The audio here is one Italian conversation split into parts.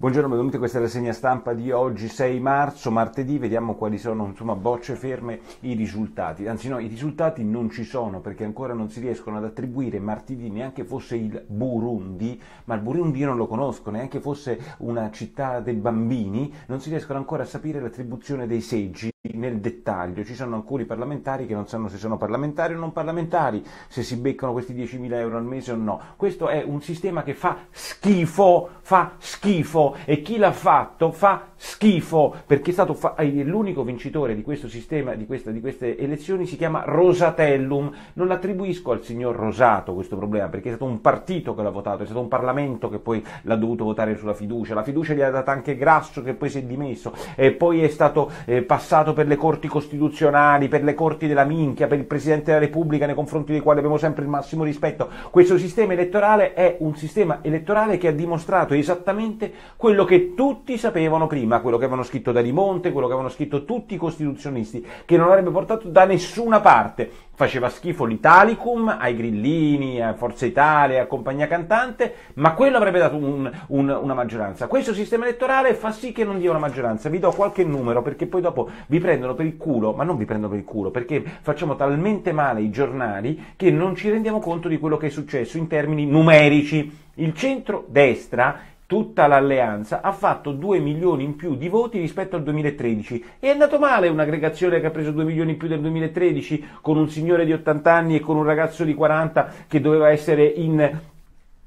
Buongiorno, benvenuti a questa rassegna stampa di oggi 6 marzo, martedì, vediamo quali sono insomma bocce ferme i risultati. Anzi no, i risultati non ci sono perché ancora non si riescono ad attribuire martedì neanche fosse il Burundi, ma il Burundi io non lo conosco, neanche fosse una città dei bambini, non si riescono ancora a sapere l'attribuzione dei seggi nel dettaglio, ci sono alcuni parlamentari che non sanno se sono parlamentari o non parlamentari, se si beccano questi 10.000 euro al mese o no. Questo è un sistema che fa schifo, fa schifo e chi l'ha fatto fa schifo perché è stato fa- l'unico vincitore di questo sistema, di, questa, di queste elezioni si chiama Rosatellum. Non attribuisco al signor Rosato questo problema perché è stato un partito che l'ha votato, è stato un Parlamento che poi l'ha dovuto votare sulla fiducia, la fiducia gli ha data anche Grasso che poi si è dimesso e poi è stato eh, passato per le corti costituzionali, per le corti della minchia, per il Presidente della Repubblica nei confronti dei quali abbiamo sempre il massimo rispetto. Questo sistema elettorale è un sistema elettorale che ha dimostrato esattamente quello che tutti sapevano prima, quello che avevano scritto da Dalimonte, quello che avevano scritto tutti i costituzionisti, che non avrebbe portato da nessuna parte. Faceva schifo l'Italicum ai grillini, a Forza Italia, a compagnia cantante, ma quello avrebbe dato un, un, una maggioranza. Questo sistema elettorale fa sì che non dia una maggioranza. Vi do qualche numero perché poi dopo vi prendono per il culo, ma non vi prendono per il culo, perché facciamo talmente male i giornali che non ci rendiamo conto di quello che è successo in termini numerici. Il centro-destra tutta l'alleanza, ha fatto 2 milioni in più di voti rispetto al 2013. E è andato male un'aggregazione che ha preso 2 milioni in più del 2013 con un signore di 80 anni e con un ragazzo di 40 che doveva essere in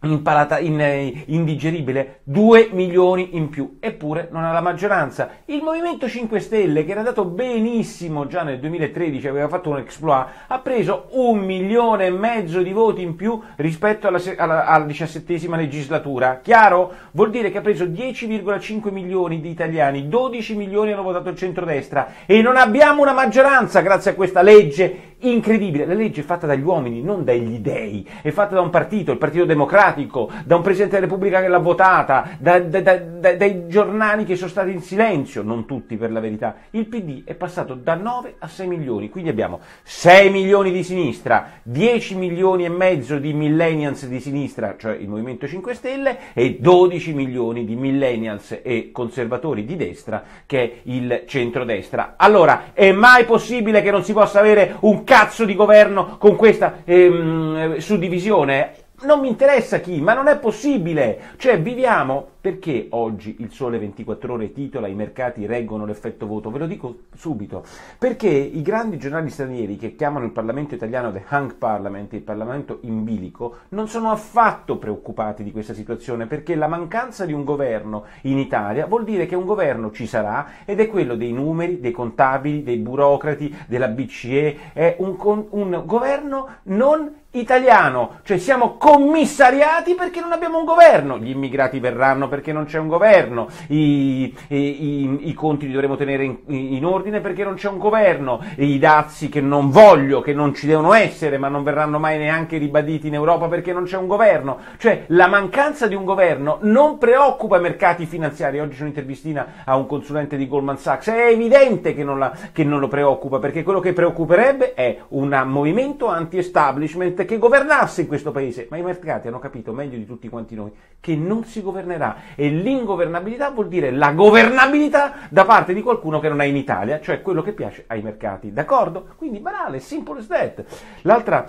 Impalata, in, eh, indigeribile, 2 milioni in più, eppure non ha la maggioranza. Il Movimento 5 Stelle, che era andato benissimo già nel 2013, aveva fatto un exploit, ha preso un milione e mezzo di voti in più rispetto alla, alla, alla diciassettesima legislatura. Chiaro? Vuol dire che ha preso 10,5 milioni di italiani, 12 milioni hanno votato il centrodestra e non abbiamo una maggioranza grazie a questa legge incredibile, la legge è fatta dagli uomini, non dagli dei, è fatta da un partito, il Partito Democratico, da un Presidente della Repubblica che l'ha votata, da, da, da, dai giornali che sono stati in silenzio, non tutti per la verità. Il PD è passato da 9 a 6 milioni, quindi abbiamo 6 milioni di sinistra, 10 milioni e mezzo di millennials di sinistra, cioè il Movimento 5 Stelle, e 12 milioni di millennials e conservatori di destra, che è il centrodestra. Allora, è mai possibile che non si possa avere un cazzo di governo con questa ehm, eh, suddivisione? Non mi interessa chi, ma non è possibile. Cioè, viviamo perché oggi il Sole 24 Ore titola I mercati reggono l'effetto voto? Ve lo dico subito. Perché i grandi giornali stranieri che chiamano il Parlamento italiano The Hank Parliament, il Parlamento in bilico, non sono affatto preoccupati di questa situazione perché la mancanza di un governo in Italia vuol dire che un governo ci sarà ed è quello dei numeri, dei contabili, dei burocrati, della BCE, è un, con, un governo non italiano, cioè siamo commissariati perché non abbiamo un governo, gli immigrati verranno perché non c'è un governo, i, i, i, i conti li dovremo tenere in, in, ordine perché non c'è un governo, i dazi che non voglio, che non ci devono essere, ma non verranno mai neanche ribaditi in Europa perché non c'è un governo. Cioè la mancanza di un governo non preoccupa i mercati finanziari. Oggi c'è un'intervistina a un consulente di Goldman Sachs, è evidente che non, la, che non lo preoccupa perché quello che preoccuperebbe è un movimento anti-establishment che governasse in questo paese. Ma i mercati hanno capito meglio di tutti quanti noi che non si governerà e l'ingovernabilità vuol dire la governabilità da parte di qualcuno che non è in Italia, cioè quello che piace ai mercati, d'accordo? Quindi banale, simple as that. L'altra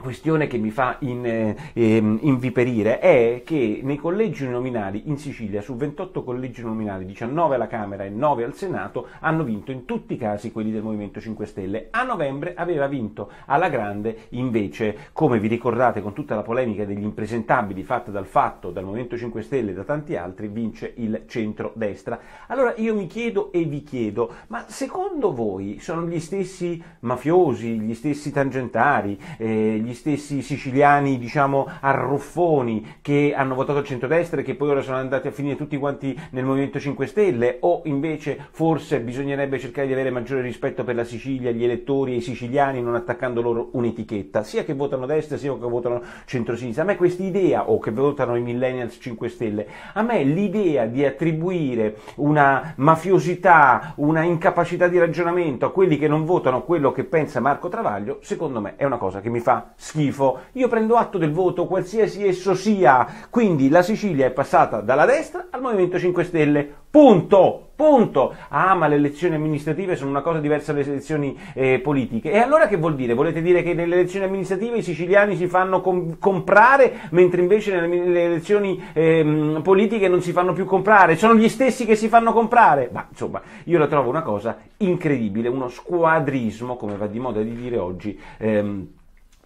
questione che mi fa in, eh, ehm, inviperire è che nei collegi nominali in Sicilia, su 28 collegi nominali, 19 alla Camera e 9 al Senato, hanno vinto in tutti i casi quelli del Movimento 5 Stelle. A novembre aveva vinto alla grande invece, come vi ricordate con tutta la polemica degli impresentabili fatta dal fatto, dal Movimento 5 Stelle e da tanti altri, vince il centro-destra. Allora io mi chiedo e vi chiedo, ma secondo voi sono gli stessi mafiosi, gli stessi tangentari, eh, gli stessi siciliani, diciamo, arruffoni che hanno votato a centrodestra e che poi ora sono andati a finire tutti quanti nel Movimento 5 Stelle, o invece forse bisognerebbe cercare di avere maggiore rispetto per la Sicilia, gli elettori e i siciliani, non attaccando loro un'etichetta, sia che votano destra sia che votano centrosinistra. A me questa idea, o che votano i millennials 5 Stelle, a me l'idea di attribuire una mafiosità, una incapacità di ragionamento a quelli che non votano quello che pensa Marco Travaglio, secondo me è una cosa che mi fa schifo. Io prendo atto del voto, qualsiasi esso sia. Quindi la Sicilia è passata dalla destra al Movimento 5 Stelle. Punto! Punto! Ah, ma le elezioni amministrative sono una cosa diversa dalle elezioni eh, politiche. E allora che vuol dire? Volete dire che nelle elezioni amministrative i siciliani si fanno com- comprare, mentre invece nelle, nelle elezioni eh, politiche non si fanno più comprare? Sono gli stessi che si fanno comprare? Ma insomma, io la trovo una cosa incredibile, uno squadrismo, come va di moda di dire oggi. Ehm,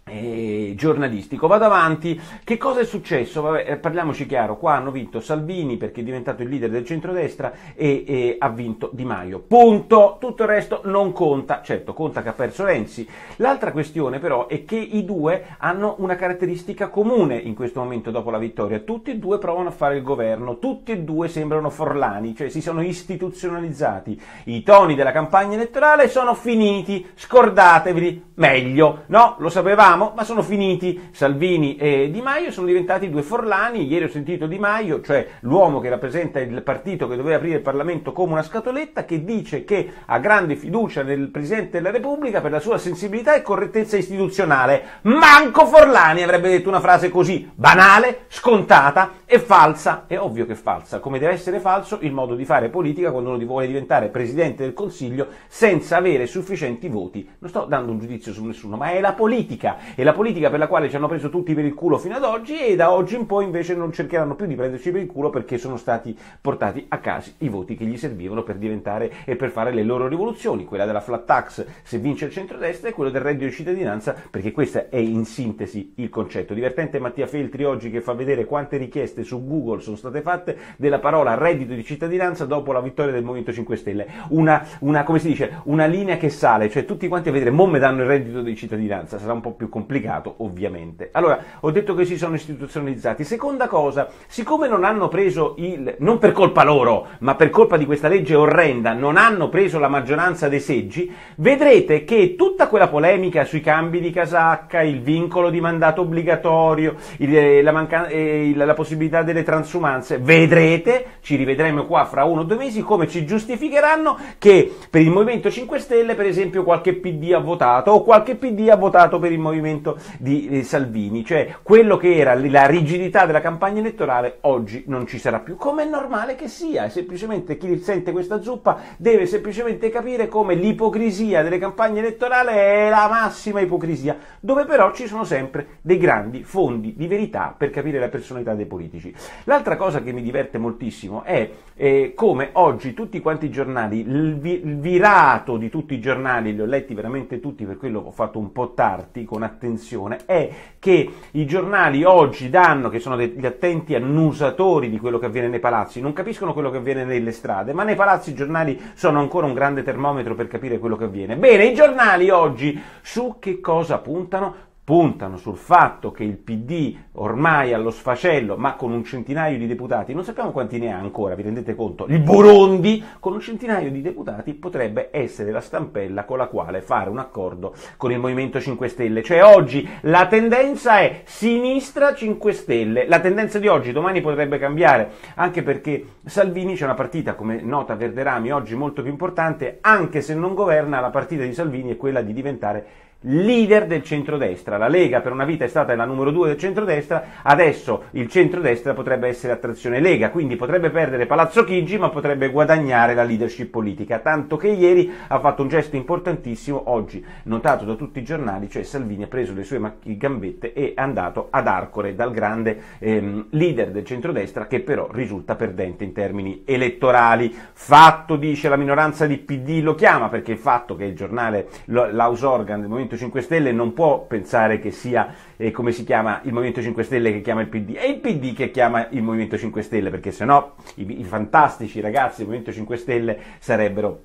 eh, giornalistico. Vado avanti, che cosa è successo? Vabbè, eh, parliamoci chiaro, qua hanno vinto Salvini perché è diventato il leader del centrodestra e, e ha vinto Di Maio. Punto, tutto il resto non conta, certo conta che ha perso Renzi. L'altra questione però è che i due hanno una caratteristica comune in questo momento dopo la vittoria, tutti e due provano a fare il governo, tutti e due sembrano forlani, cioè si sono istituzionalizzati. I toni della campagna elettorale sono finiti, scordateveli meglio, no? Lo sapevamo diciamo, ma sono finiti Salvini e Di Maio, sono diventati due forlani, ieri ho sentito Di Maio, cioè l'uomo che rappresenta il partito che doveva aprire il Parlamento come una scatoletta, che dice che ha grande fiducia nel Presidente della Repubblica per la sua sensibilità e correttezza istituzionale. Manco Forlani avrebbe detto una frase così banale, scontata e falsa. È ovvio che è falsa, come deve essere falso il modo di fare politica quando uno vuole diventare Presidente del Consiglio senza avere sufficienti voti. Non sto dando un giudizio su nessuno, ma è la politica e la politica per la quale ci hanno preso tutti per il culo fino ad oggi e da oggi in poi invece non cercheranno più di prenderci per il culo perché sono stati portati a casa i voti che gli servivano per diventare e per fare le loro rivoluzioni, quella della flat tax se vince il centrodestra e quella del reddito di cittadinanza perché questo è in sintesi il concetto. Divertente Mattia Feltri oggi che fa vedere quante richieste su Google sono state fatte della parola reddito di cittadinanza dopo la vittoria del Movimento 5 Stelle. Una, una come si dice, una linea che sale, cioè tutti quanti a vedere, mo' mi danno il reddito di cittadinanza, sarà un po' più complicato ovviamente. Allora, ho detto che si sono istituzionalizzati. Seconda cosa, siccome non hanno preso il, non per colpa loro, ma per colpa di questa legge orrenda, non hanno preso la maggioranza dei seggi, vedrete che tutta quella polemica sui cambi di casacca, il vincolo di mandato obbligatorio, il, eh, la, manca, eh, la possibilità delle transumanze, vedrete, ci rivedremo qua fra uno o due mesi, come ci giustificheranno che per il Movimento 5 Stelle, per esempio, qualche PD ha votato o qualche PD ha votato per il Movimento provvedimento di Salvini, cioè quello che era la rigidità della campagna elettorale oggi non ci sarà più, come è normale che sia, è semplicemente chi sente questa zuppa deve semplicemente capire come l'ipocrisia delle campagne elettorali è la massima ipocrisia, dove però ci sono sempre dei grandi fondi di verità per capire la personalità dei politici. L'altra cosa che mi diverte moltissimo è eh, come oggi tutti quanti i giornali, il, vi, il virato di tutti i giornali, li ho letti veramente tutti per quello ho fatto un po' tardi, con attenzione, attenzione è che i giornali oggi danno, che sono degli attenti annusatori di quello che avviene nei palazzi, non capiscono quello che avviene nelle strade, ma nei palazzi i giornali sono ancora un grande termometro per capire quello che avviene. Bene, i giornali oggi su che cosa puntano? puntano sul fatto che il PD ormai allo sfacello, ma con un centinaio di deputati, non sappiamo quanti ne ha ancora, vi rendete conto? Il Burundi con un centinaio di deputati potrebbe essere la stampella con la quale fare un accordo con il Movimento 5 Stelle. Cioè oggi la tendenza è sinistra 5 Stelle, la tendenza di oggi domani potrebbe cambiare, anche perché Salvini c'è una partita, come nota Verderami, oggi molto più importante, anche se non governa, la partita di Salvini è quella di diventare leader del centrodestra. La Lega per una vita è stata la numero due del centrodestra, adesso il centrodestra potrebbe essere attrazione Lega, quindi potrebbe perdere Palazzo Chigi ma potrebbe guadagnare la leadership politica, tanto che ieri ha fatto un gesto importantissimo, oggi notato da tutti i giornali, cioè Salvini ha preso le sue gambette e è andato ad Arcore dal grande ehm, leader del centrodestra che però risulta perdente in termini elettorali. Fatto, dice la minoranza di PD, lo chiama perché il fatto che il giornale, l'Ausorgan del Movimento Movimento 5 Stelle non può pensare che sia, eh, come si chiama, il Movimento 5 Stelle che chiama il PD, è il PD che chiama il Movimento 5 Stelle, perché sennò i, i fantastici ragazzi del Movimento 5 Stelle sarebbero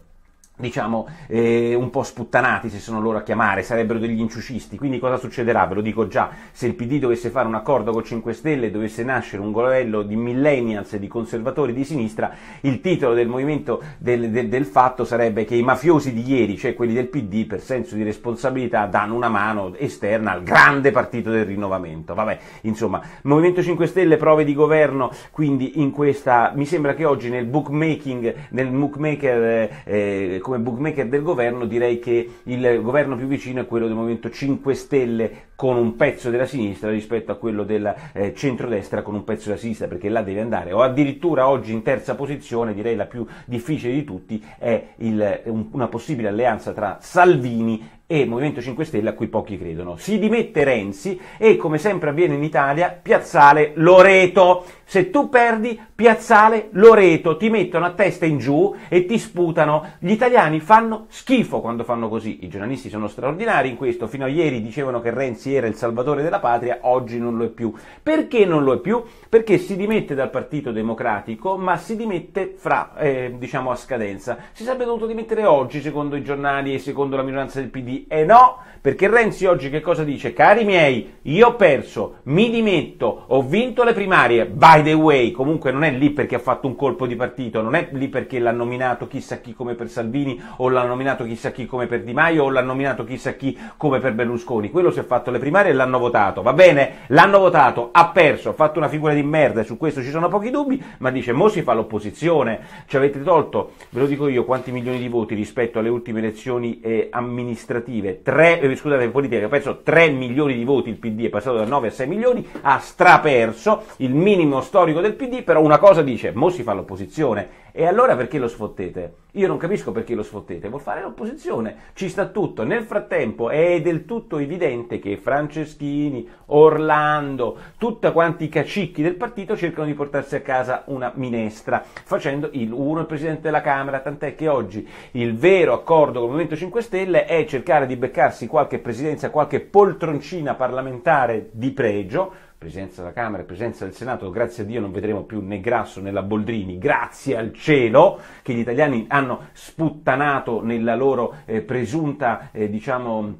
diciamo, eh, un po' sputtanati se sono loro a chiamare, sarebbero degli inciucisti. Quindi cosa succederà? Ve lo dico già, se il PD dovesse fare un accordo con 5 Stelle, dovesse nascere un governo di millennials, e di conservatori di sinistra, il titolo del movimento del, del, del, fatto sarebbe che i mafiosi di ieri, cioè quelli del PD, per senso di responsabilità, danno una mano esterna al grande partito del rinnovamento. Vabbè, insomma, Movimento 5 Stelle, prove di governo, quindi in questa, mi sembra che oggi nel bookmaking, nel bookmaker, eh, eh come bookmaker del governo direi che il governo più vicino è quello del Movimento 5 Stelle con un pezzo della sinistra rispetto a quello del eh, centrodestra con un pezzo della sinistra perché là deve andare o addirittura oggi in terza posizione direi la più difficile di tutti è il, un, una possibile alleanza tra Salvini e Movimento 5 Stelle a cui pochi credono. Si dimette Renzi e, come sempre avviene in Italia, piazzale Loreto. Se tu perdi, piazzale Loreto, ti mettono a testa in giù e ti sputano. Gli italiani fanno schifo quando fanno così. I giornalisti sono straordinari in questo. Fino a ieri dicevano che Renzi era il salvatore della patria, oggi non lo è più. Perché non lo è più? Perché si dimette dal Partito Democratico, ma si dimette fra, eh, diciamo, a scadenza. Si sarebbe dovuto dimettere oggi, secondo i giornali e secondo la minoranza del PD e no, perché Renzi oggi che cosa dice? Cari miei, io ho perso, mi dimetto, ho vinto le primarie, by the way, comunque non è lì perché ha fatto un colpo di partito, non è lì perché l'ha nominato chissà chi come per Salvini o l'ha nominato chissà chi come per Di Maio o l'ha nominato chissà chi come per Berlusconi, quello si è fatto le primarie e l'hanno votato, va bene? L'hanno votato, ha perso, ha fatto una figura di merda e su questo ci sono pochi dubbi, ma dice mo si fa l'opposizione, ci avete tolto, ve lo dico io, quanti milioni di voti rispetto alle ultime elezioni eh, amministrative amministrative, 3, eh, scusate, politiche, ha perso 3 milioni di voti, il PD è passato da 9 a 6 milioni, ha straperso il minimo storico del PD, però una cosa dice, mo si fa l'opposizione e allora perché lo sfottete? Io non capisco perché lo sfottete, vuol fare l'opposizione, ci sta tutto. Nel frattempo è del tutto evidente che Franceschini, Orlando, tutti quanti i cacicchi del partito cercano di portarsi a casa una minestra, facendo il uno il Presidente della Camera, tant'è che oggi il vero accordo con il Movimento 5 Stelle è cercare di beccarsi qualche presidenza, qualche poltroncina parlamentare di pregio, presenza della Camera, presenza del Senato, grazie a Dio non vedremo più né Grasso né la Boldrini, grazie al cielo che gli italiani hanno sputtanato nella loro eh, presunta, eh, diciamo,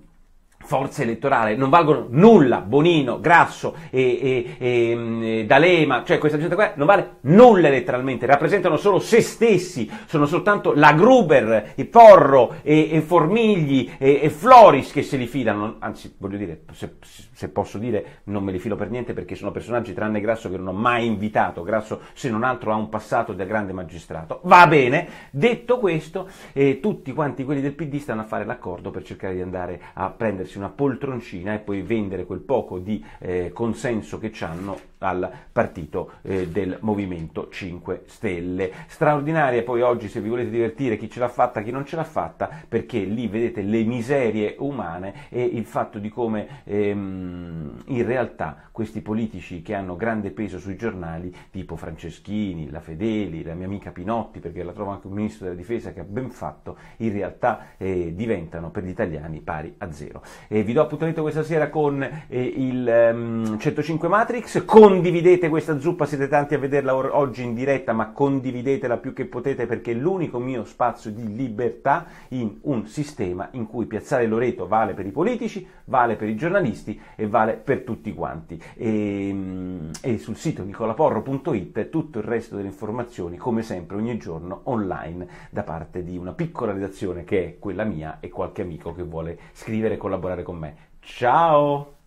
forza elettorale, non valgono nulla, Bonino, Grasso, e, e, mm, e, D'Alema, cioè questa gente qua non vale nulla letteralmente, rappresentano solo se stessi, sono soltanto la Gruber, e Porro, e, Formigli, e, Floris che se li fidano, anzi voglio dire, se, se, posso dire non me li filo per niente perché sono personaggi tranne Grasso che non ho mai invitato, Grasso se non altro ha un passato da grande magistrato, va bene, detto questo eh, tutti quanti quelli del PD stanno a fare l'accordo per cercare di andare a prendersi prendersi una poltroncina e poi vendere quel poco di eh, consenso che hanno al partito eh, del Movimento 5 Stelle. Straordinaria poi oggi se vi volete divertire chi ce l'ha fatta, chi non ce l'ha fatta, perché lì vedete le miserie umane e il fatto di come ehm, in realtà questi politici che hanno grande peso sui giornali, tipo Franceschini, la Fedeli, la mia amica Pinotti, perché la trovo anche un ministro della difesa che ha ben fatto, in realtà eh, diventano per gli italiani pari a zero. Eh, vi do appuntamento questa sera con eh, il ehm, 105 Matrix. Condividete questa zuppa, siete tanti a vederla or- oggi in diretta, ma condividetela più che potete perché è l'unico mio spazio di libertà in un sistema in cui piazzare Loreto vale per i politici, vale per i giornalisti e vale per tutti quanti. E, ehm, e sul sito nicolaporro.it tutto il resto delle informazioni, come sempre, ogni giorno online da parte di una piccola redazione che è quella mia e qualche amico che vuole scrivere e collaborare lavorare con me. Ciao!